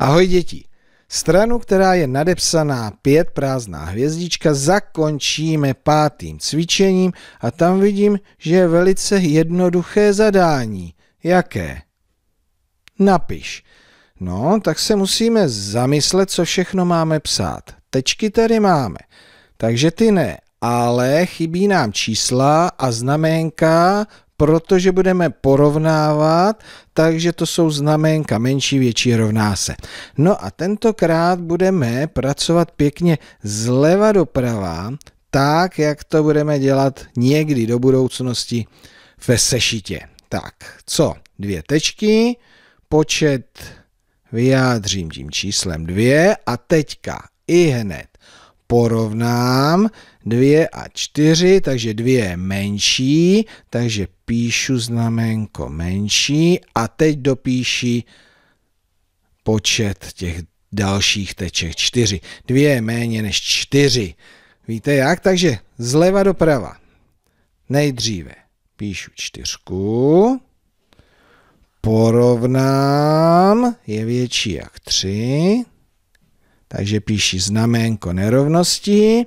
Ahoj děti. Stranu, která je nadepsaná pět prázdná hvězdička, zakončíme pátým cvičením a tam vidím, že je velice jednoduché zadání. Jaké? Napiš. No, tak se musíme zamyslet, co všechno máme psát. Tečky tady máme. Takže ty ne, ale chybí nám čísla a znaménka protože budeme porovnávat, takže to jsou znaménka menší, větší rovná se. No a tentokrát budeme pracovat pěkně zleva doprava, tak, jak to budeme dělat někdy do budoucnosti ve sešitě. Tak, co? Dvě tečky, počet vyjádřím tím číslem dvě a teďka i hned porovnám, 2 a 4, takže 2 je menší, takže píšu znamenko menší a teď dopíši počet těch dalších teček 4. 2 je méně než 4. Víte jak? Takže zleva doprava. Nejdříve píšu čtyřku, porovnám, je větší jak 3, takže píši znamenko nerovnosti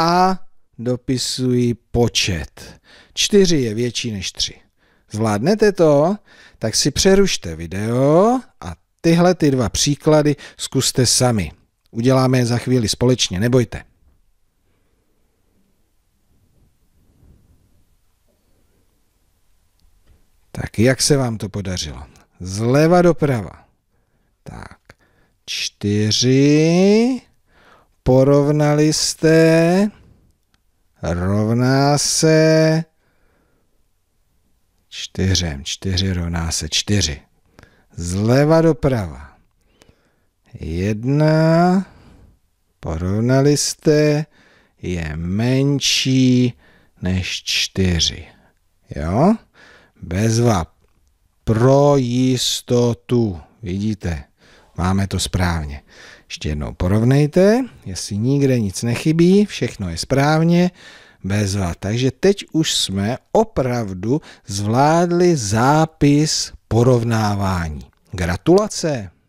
a dopisuji počet. 4 je větší než 3. Zvládnete to? Tak si přerušte video a tyhle ty dva příklady zkuste sami. Uděláme je za chvíli společně, nebojte. Tak jak se vám to podařilo? Zleva doprava. Tak, čtyři, porovnali jste, rovná se čtyřem. Čtyři rovná se čtyři. Zleva doprava. Jedna, porovnali jste, je menší než čtyři. Jo? Bezva pro jistotu. Vidíte? Máme to správně. Ještě jednou porovnejte, jestli nikde nic nechybí, všechno je správně, bezva. Takže teď už jsme opravdu zvládli zápis porovnávání. Gratulace!